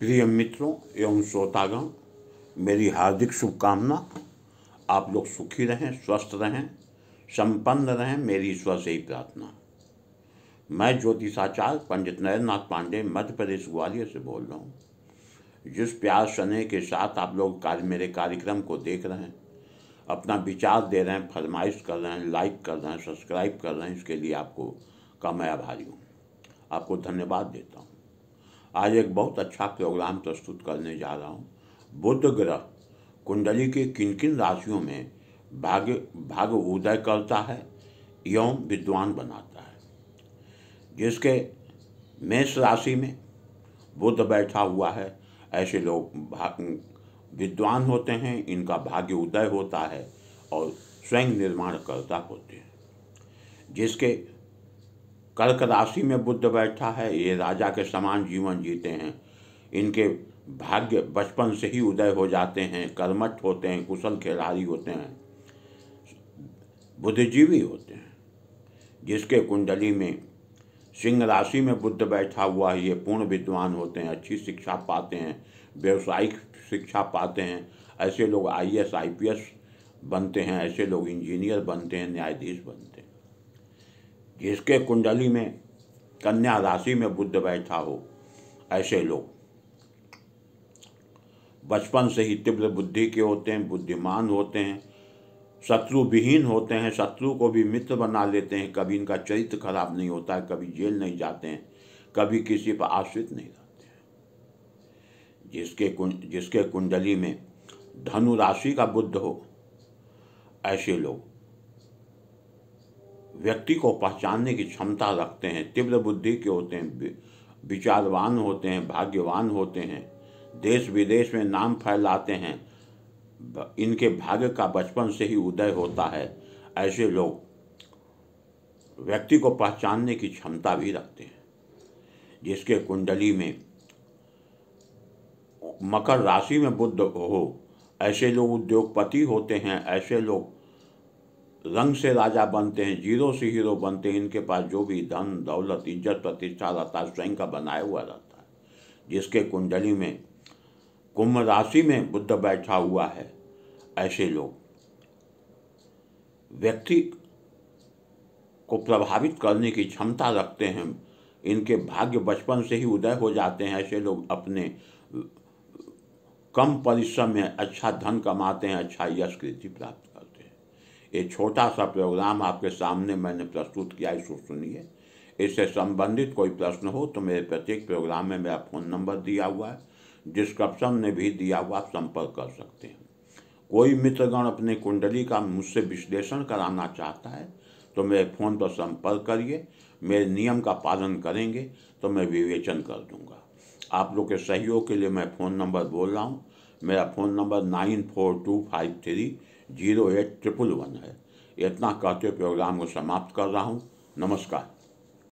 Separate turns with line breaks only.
प्रिय मित्रों एवं श्रोतागण मेरी हार्दिक शुभकामना आप लोग सुखी रहें स्वस्थ रहें संपन्न रहें मेरी ईश्वर से ही प्रार्थना मैं ज्योतिषाचार्य पंडित नाथ पांडे मध्य प्रदेश ग्वालियर से बोल रहा हूँ जिस प्यार स्नेह के साथ आप लोग कार्य मेरे कार्यक्रम को देख रहे हैं अपना विचार दे रहे हैं फरमाइश कर रहे हैं लाइक कर रहे हैं सब्सक्राइब कर रहे हैं इसके लिए आपको का मैं आभारी हूँ आपको धन्यवाद देता हूँ आज एक बहुत अच्छा प्रोग्राम प्रस्तुत करने जा रहा हूँ बुद्ध ग्रह कुंडली के किन किन राशियों में भाग्य भाग्य उदय करता है एवं विद्वान बनाता है जिसके मेष राशि में बुद्ध बैठा हुआ है ऐसे लोग विद्वान होते हैं इनका भाग्य उदय होता है और स्वयं निर्माण करता होते हैं जिसके कर्क राशि में बुद्ध बैठा है ये राजा के समान जीवन जीते हैं इनके भाग्य बचपन से ही उदय हो जाते हैं कर्मठ होते हैं कुशल खिलाड़ी होते हैं बुद्धिजीवी होते हैं जिसके कुंडली में सिंह राशि में बुद्ध बैठा हुआ है ये पूर्ण विद्वान होते हैं अच्छी शिक्षा पाते हैं व्यवसायिक शिक्षा पाते हैं ऐसे लोग आई एस बनते हैं ऐसे लोग इंजीनियर बनते हैं न्यायाधीश बनते हैं जिसके कुंडली में कन्या राशि में बुद्ध बैठा हो ऐसे लोग बचपन से ही तीव्र बुद्धि के होते हैं बुद्धिमान होते हैं शत्रु विहीन होते हैं शत्रु को भी मित्र बना लेते हैं कभी इनका चरित्र खराब नहीं होता है कभी जेल नहीं जाते हैं कभी किसी पर आश्रित नहीं रहते हैं जिसके कुंड जिसके कुंडली में धनु राशि का बुद्ध हो ऐसे लोग व्यक्ति को पहचानने की क्षमता रखते हैं तीव्र बुद्धि के होते हैं विचारवान होते हैं भाग्यवान होते हैं देश विदेश में नाम फैलाते हैं इनके भाग्य का बचपन से ही उदय होता है ऐसे लोग व्यक्ति को पहचानने की क्षमता भी रखते हैं जिसके कुंडली में मकर राशि में बुद्ध हो ऐसे लोग उद्योगपति होते हैं ऐसे लोग रंग से राजा बनते हैं जीरो से हीरो बनते हैं इनके पास जो भी धन दौलत इज्जत प्रतिष्ठा रहता है स्वयं का बनाया हुआ रहता है जिसके कुंडली में कुंभ राशि में बुद्ध बैठा हुआ है ऐसे लोग व्यक्ति को प्रभावित करने की क्षमता रखते हैं इनके भाग्य बचपन से ही उदय हो जाते हैं ऐसे लोग अपने कम परिश्रम में अच्छा धन कमाते हैं अच्छा यश कृति प्राप्त ये छोटा सा प्रोग्राम आपके सामने मैंने प्रस्तुत किया इसको सुनिए इससे संबंधित कोई प्रश्न हो तो मेरे प्रत्येक प्रोग्राम में मेरा फ़ोन नंबर दिया हुआ है डिस्क्रिप्शन में भी दिया हुआ आप संपर्क कर सकते हैं कोई मित्रगण अपने कुंडली का मुझसे विश्लेषण कराना चाहता है तो मेरे फ़ोन पर संपर्क करिए मेरे नियम का पालन करेंगे तो मैं विवेचन कर दूंगा आप लोग के सहयोग के लिए मैं फ़ोन नंबर बोल रहा हूँ मेरा phone number nine four two five three zero eight triple one है इतना कहते प्रोग्राम को समाप्त कर रहा हूँ नमस्कार